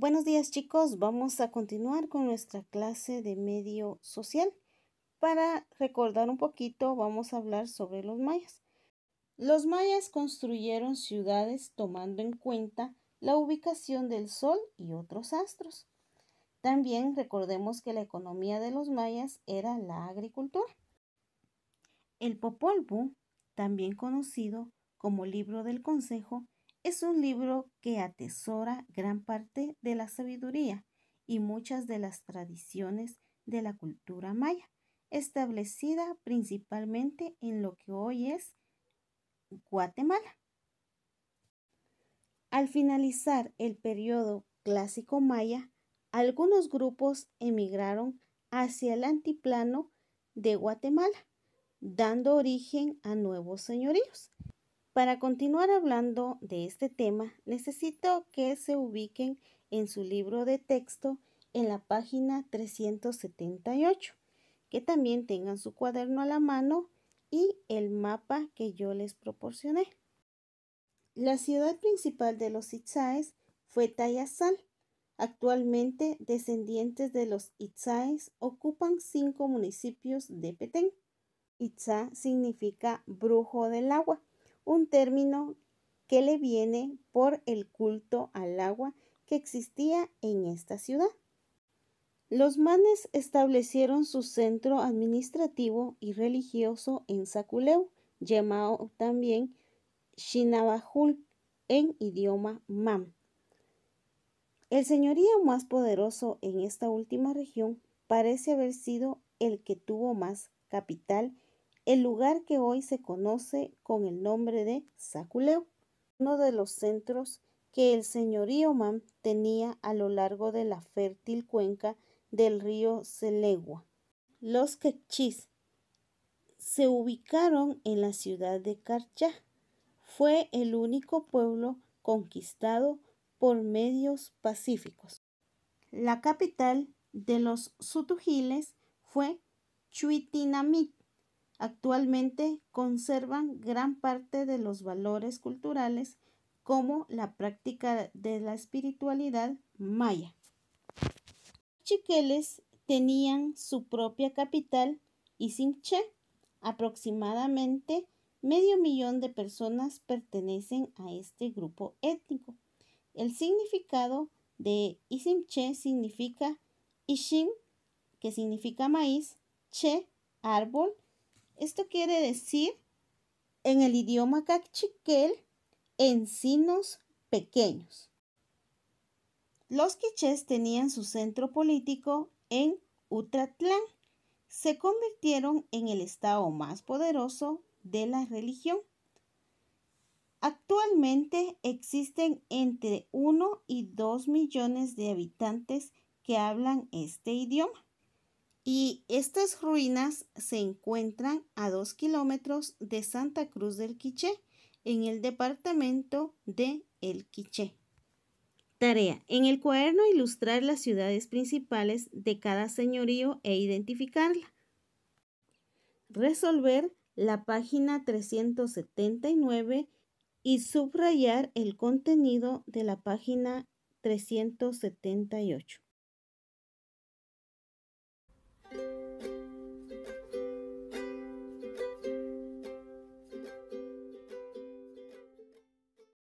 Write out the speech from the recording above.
Buenos días chicos, vamos a continuar con nuestra clase de medio social. Para recordar un poquito, vamos a hablar sobre los mayas. Los mayas construyeron ciudades tomando en cuenta la ubicación del sol y otros astros. También recordemos que la economía de los mayas era la agricultura. El Popol Vuh, también conocido como libro del consejo, es un libro que atesora gran parte de la sabiduría y muchas de las tradiciones de la cultura maya, establecida principalmente en lo que hoy es Guatemala. Al finalizar el periodo clásico maya, algunos grupos emigraron hacia el antiplano de Guatemala, dando origen a nuevos señoríos. Para continuar hablando de este tema, necesito que se ubiquen en su libro de texto en la página 378, que también tengan su cuaderno a la mano y el mapa que yo les proporcioné. La ciudad principal de los Itzaes fue Tayasal. Actualmente, descendientes de los Itzaes ocupan cinco municipios de Petén. Itza significa brujo del agua un término que le viene por el culto al agua que existía en esta ciudad. Los manes establecieron su centro administrativo y religioso en Saculeu, llamado también Shinabajul en idioma mam. El señorío más poderoso en esta última región parece haber sido el que tuvo más capital el lugar que hoy se conoce con el nombre de Saculeo, uno de los centros que el señorío Mam tenía a lo largo de la fértil cuenca del río Selegua. Los Quechis se ubicaron en la ciudad de Carchá. Fue el único pueblo conquistado por medios pacíficos. La capital de los sutujiles fue Chuitinamit actualmente conservan gran parte de los valores culturales como la práctica de la espiritualidad maya. Los chiqueles tenían su propia capital, Isimche. Aproximadamente medio millón de personas pertenecen a este grupo étnico. El significado de Isimche significa Ishim, que significa maíz, Che, árbol, esto quiere decir en el idioma cachiquel encinos pequeños. Los quichés tenían su centro político en Utratlán. Se convirtieron en el estado más poderoso de la religión. Actualmente existen entre 1 y 2 millones de habitantes que hablan este idioma. Y estas ruinas se encuentran a dos kilómetros de Santa Cruz del Quiché, en el departamento de El Quiché. Tarea. En el cuaderno ilustrar las ciudades principales de cada señorío e identificarla. Resolver la página 379 y subrayar el contenido de la página 378.